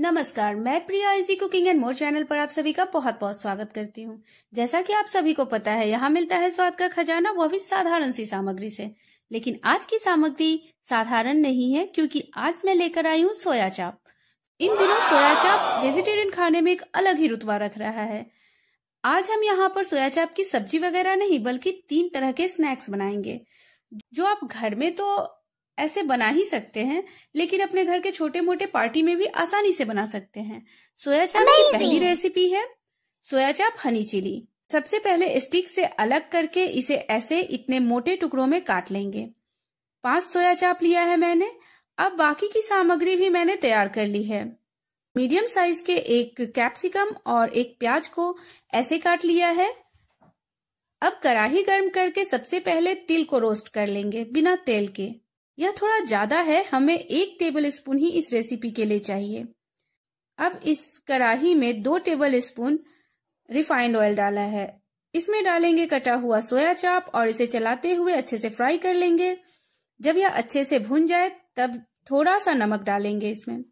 नमस्कार मैं Priya easy cooking and more channel पर आप सभी का बहुत बहुत स्वागत करती हूँ जैसा कि आप सभी को पता है यहाँ मिलता है स्वाद का खजाना वह भी साधारण सी सामग्री से लेकिन आज की सामग्री साधारण नहीं है क्योंकि आज मैं लेकर आई हूँ सोया चाप इन दिनों सोया चाप वेजिटेरियन खाने में एक अलग ही रुतवा रख रहा है आज हम यहाँ पर सोया चाप की सब्जी वगैरह नहीं बल्कि तीन तरह के स्नैक्स बनाएंगे जो आप घर में तो ऐसे बना ही सकते हैं लेकिन अपने घर के छोटे मोटे पार्टी में भी आसानी से बना सकते हैं सोया चाप की पहली रेसिपी है सोया चाप हनी चिली सबसे पहले स्टिक से अलग करके इसे ऐसे इतने मोटे टुकड़ों में काट लेंगे पांच सोया चाप लिया है मैंने अब बाकी की सामग्री भी मैंने तैयार कर ली है मीडियम साइज के एक कैप्सिकम और एक प्याज को ऐसे काट लिया है अब कढ़ाही गर्म करके सबसे पहले तिल को रोस्ट कर लेंगे बिना तेल के यह थोड़ा ज्यादा है हमें एक टेबल स्पून ही इस रेसिपी के लिए चाहिए अब इस कड़ाही में दो टेबल स्पून रिफाइंड ऑयल डाला है इसमें डालेंगे कटा हुआ सोया चाप और इसे चलाते हुए अच्छे से फ्राई कर लेंगे जब यह अच्छे से भुन जाए तब थोड़ा सा नमक डालेंगे इसमें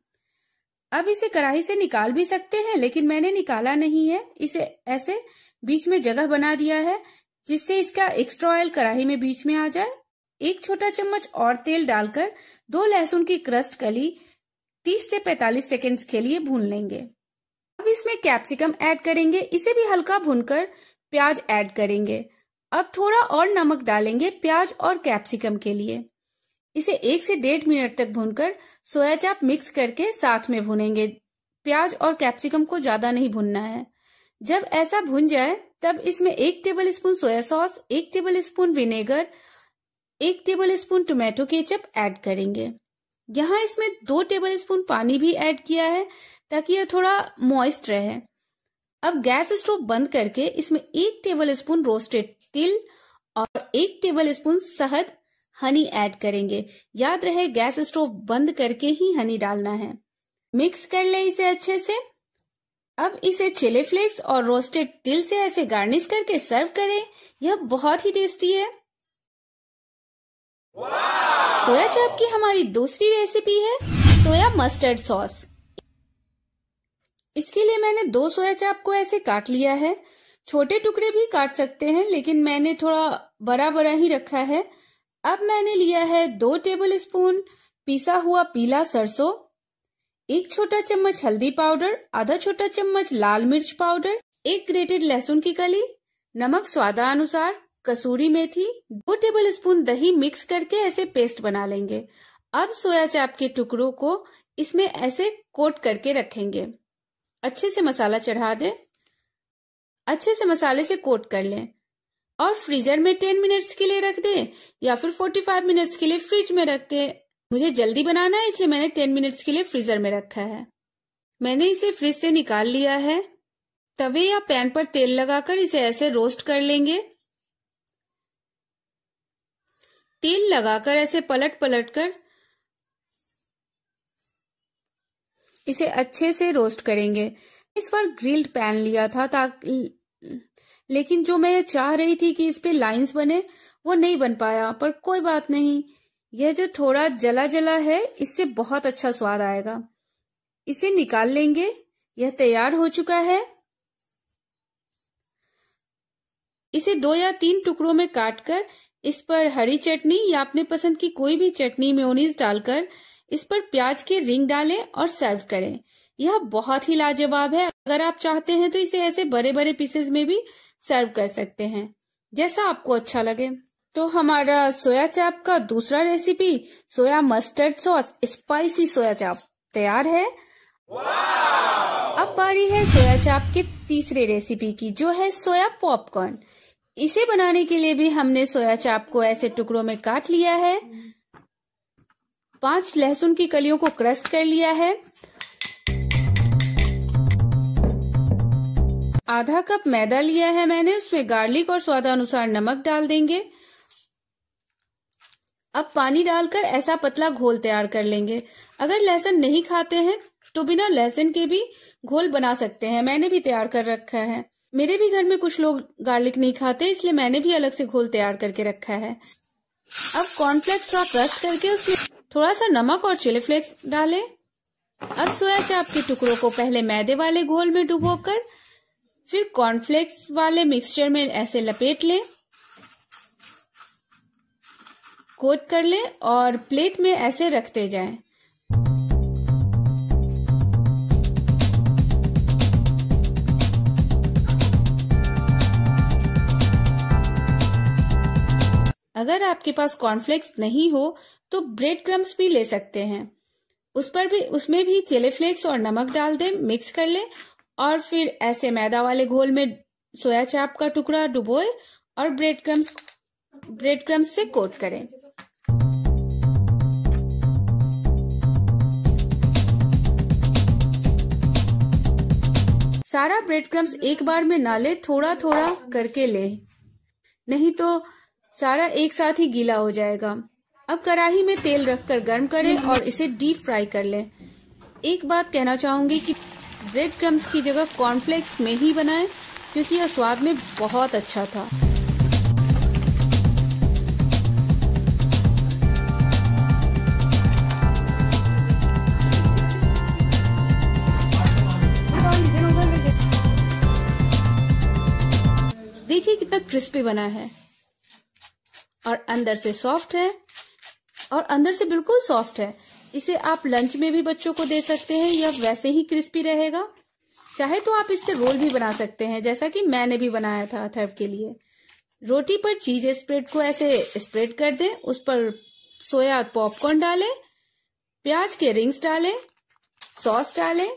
अब इसे कड़ाही से निकाल भी सकते हैं लेकिन मैंने निकाला नहीं है इसे ऐसे बीच में जगह बना दिया है जिससे इसका एक्स्ट्रा ऑयल कड़ाही में बीच में आ जाए एक छोटा चम्मच और तेल डालकर दो लहसुन की क्रस्ट कली 30 से 45 सेकंड्स के लिए भून लेंगे अब इसमें कैप्सिकम ऐड करेंगे इसे भी हल्का भूनकर प्याज ऐड करेंगे अब थोड़ा और नमक डालेंगे प्याज और कैप्सिकम के लिए इसे एक से डेढ़ मिनट तक भूनकर सोया चाप मिक्स करके साथ में भूनेंगे प्याज और कैप्सिकम को ज्यादा नहीं भूनना है जब ऐसा भून जाए तब इसमें एक टेबल स्पून सोया सॉस एक टेबल स्पून विनेगर एक tablespoon tomato ketchup add करेंगे यहाँ इसमें दो टेबल स्पून पानी भी ऐड किया है ताकि यह थोड़ा मॉइस्ट रहे अब गैस स्टोव बंद करके इसमें एक टेबल स्पून रोस्टेड तिल और एक टेबल स्पून शहद हनी ऐड करेंगे याद रहे गैस स्टोव बंद करके ही हनी डालना है मिक्स कर ले इसे अच्छे से अब इसे चिली फ्लेक्स और रोस्टेड तिल से ऐसे गार्निश करके सर्व करें यह बहुत ही टेस्टी है सोया चाप की हमारी दूसरी रेसिपी है सोया मस्टर्ड सॉस इसके लिए मैंने दो सोया चाप को ऐसे काट लिया है छोटे टुकड़े भी काट सकते हैं लेकिन मैंने थोड़ा बड़ा बड़ा ही रखा है अब मैंने लिया है दो टेबल स्पून पिसा हुआ पीला सरसों एक छोटा चम्मच हल्दी पाउडर आधा छोटा चम्मच लाल मिर्च पाउडर एक ग्रेटेड लहसुन की कली नमक स्वादानुसार कसूरी मेथी दो टेबल स्पून दही मिक्स करके ऐसे पेस्ट बना लेंगे अब सोया चाप के टुकड़ों को इसमें ऐसे कोट करके रखेंगे अच्छे से मसाला चढ़ा दें अच्छे से मसाले से कोट कर लें और फ्रीजर में टेन मिनट्स के लिए रख दें या फिर फोर्टी फाइव मिनट्स के लिए फ्रिज में रख दें मुझे जल्दी बनाना है इसलिए मैंने टेन मिनट्स के लिए फ्रीजर में रखा है मैंने इसे फ्रिज से निकाल लिया है तवे या पैन पर तेल लगाकर इसे ऐसे रोस्ट कर लेंगे तेल लगाकर ऐसे पलट पलट कर इसे अच्छे से रोस्ट करेंगे इस बार ग्रिल्ड पैन लिया था ताकि लेकिन जो मैं चाह रही थी कि इस पे लाइंस बने वो नहीं बन पाया पर कोई बात नहीं यह जो थोड़ा जला जला है इससे बहुत अच्छा स्वाद आएगा इसे निकाल लेंगे यह तैयार हो चुका है इसे दो या तीन टुकड़ों में काटकर इस पर हरी चटनी या अपने पसंद की कोई भी चटनी मेयोनीज डालकर इस पर प्याज के रिंग डालें और सर्व करें यह बहुत ही लाजवाब है अगर आप चाहते हैं तो इसे ऐसे बड़े बड़े पीसेस में भी सर्व कर सकते हैं जैसा आपको अच्छा लगे तो हमारा सोया चाप का दूसरा recipe soya mustard sauce spicy soya chaap तैयार है अब बारी है सोया चाप के तीसरे रेसिपी की जो है सोया पॉपकॉर्न इसे बनाने के लिए भी हमने सोया चाप को ऐसे टुकड़ों में काट लिया है पांच लहसुन की कलियों को क्रश कर लिया है आधा कप मैदा लिया है मैंने उसमें गार्लिक और स्वाद अनुसार नमक डाल देंगे अब पानी डालकर ऐसा पतला घोल तैयार कर लेंगे अगर लहसुन नहीं खाते हैं तो बिना लहसुन के भी घोल बना सकते हैं मैंने भी तैयार कर रखा है मेरे भी घर में कुछ लोग गार्लिक नहीं खाते इसलिए मैंने भी अलग से घोल तैयार करके रखा है अब कॉर्नफ्लेक्स थोड़ा क्रश करके उसमें थोड़ा सा नमक और चिली फ्लेक्स डाले अब सोया चाप के टुकड़ों को पहले मैदे वाले घोल में डुबोकर फिर कॉर्नफ्लेक्स वाले मिक्सचर में ऐसे लपेट लें कोट कर लें और प्लेट में ऐसे रखते जाएं। अगर आपके पास कॉर्नफ्लेक्स नहीं हो तो ब्रेड क्रम्स भी ले सकते हैं उस पर भी उसमें भी चिली फ्लेक्स और नमक डाल दें मिक्स कर लें और फिर ऐसे मैदा वाले घोल में सोया चाप का टुकड़ा डुबोए और ब्रेड क्रम्स ब्रेड क्रम्स से कोट करें सारा ब्रेड क्रम्स एक बार में ना ले थोड़ा थोड़ा करके ले नहीं तो सारा एक साथ ही गीला हो जाएगा अब कढ़ाही में तेल रखकर गर्म करें और इसे डीप फ्राई कर लें एक बात कहना चाहूंगी कि ब्रेड क्रम्स की जगह कॉर्नफ्लेक्स में ही बनाएं क्योंकि यह स्वाद में बहुत अच्छा था देखिए कितना क्रिस्पी बना है और अंदर से सॉफ्ट है और अंदर से बिल्कुल सॉफ्ट है इसे आप लंच में भी बच्चों को दे सकते हैं यह वैसे ही क्रिस्पी रहेगा चाहे तो आप इससे रोल भी बना सकते हैं जैसा कि मैंने भी बनाया था अथर्व के लिए रोटी पर चीज स्प्रेड को ऐसे स्प्रेड कर दें उस पर सोया पॉपकॉर्न डालें प्याज के रिंग्स डालें सॉस डालें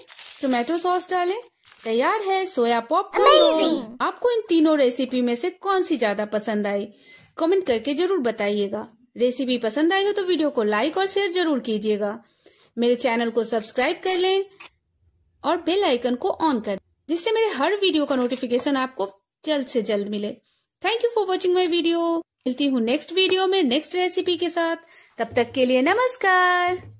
टोमेटो सॉस डालें तैयार है सोया पॉपकॉर्न आपको इन तीनों रेसिपी में से कौन सी ज्यादा पसंद आई कमेंट करके जरूर बताइएगा रेसिपी पसंद आई हो तो वीडियो को लाइक और शेयर जरूर कीजिएगा मेरे चैनल को सब्सक्राइब कर लें और बेल आइकन को ऑन कर जिससे मेरे हर वीडियो का नोटिफिकेशन आपको जल्द से जल्द मिले thank you for watching my video मिलती हूँ नेक्स्ट वीडियो में नेक्स्ट रेसिपी के साथ तब तक के लिए नमस्कार